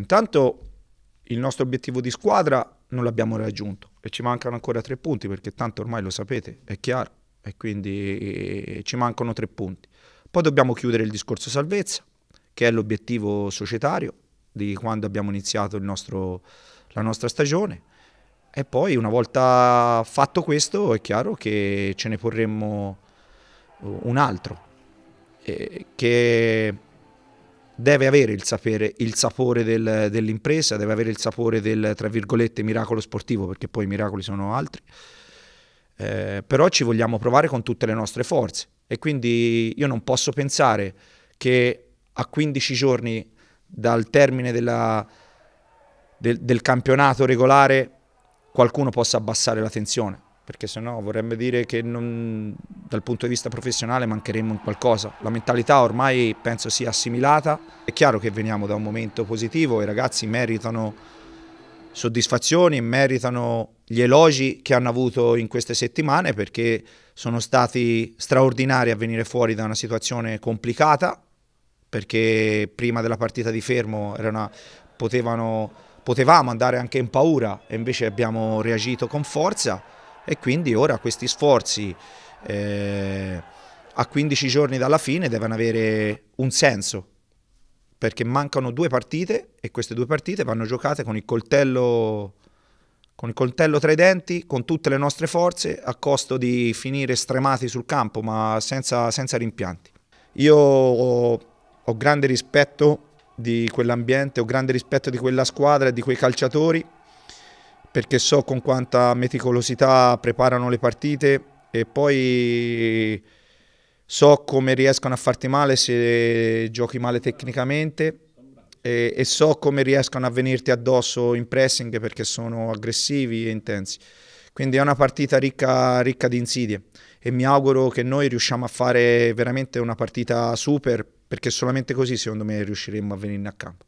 Intanto il nostro obiettivo di squadra non l'abbiamo raggiunto e ci mancano ancora tre punti perché tanto ormai lo sapete, è chiaro, e quindi eh, ci mancano tre punti. Poi dobbiamo chiudere il discorso salvezza, che è l'obiettivo societario di quando abbiamo iniziato nostro, la nostra stagione. E poi una volta fatto questo è chiaro che ce ne porremmo eh, un altro, eh, che deve avere il, sapere, il sapore del, dell'impresa, deve avere il sapore del, tra virgolette, miracolo sportivo, perché poi i miracoli sono altri. Eh, però ci vogliamo provare con tutte le nostre forze e quindi io non posso pensare che a 15 giorni dal termine della, del, del campionato regolare qualcuno possa abbassare la tensione perché sennò vorrebbe dire che non, dal punto di vista professionale mancheremmo in qualcosa. La mentalità ormai penso sia assimilata, è chiaro che veniamo da un momento positivo, i ragazzi meritano soddisfazioni e meritano gli elogi che hanno avuto in queste settimane perché sono stati straordinari a venire fuori da una situazione complicata, perché prima della partita di fermo una, potevano, potevamo andare anche in paura e invece abbiamo reagito con forza e quindi ora questi sforzi eh, a 15 giorni dalla fine devono avere un senso perché mancano due partite e queste due partite vanno giocate con il coltello con il coltello tra i denti, con tutte le nostre forze, a costo di finire stremati sul campo, ma senza, senza rimpianti. Io ho, ho grande rispetto di quell'ambiente, ho grande rispetto di quella squadra e di quei calciatori perché so con quanta meticolosità preparano le partite e poi so come riescono a farti male se giochi male tecnicamente e, e so come riescono a venirti addosso in pressing perché sono aggressivi e intensi. Quindi è una partita ricca, ricca di insidie e mi auguro che noi riusciamo a fare veramente una partita super perché solamente così secondo me riusciremo a venirne a campo.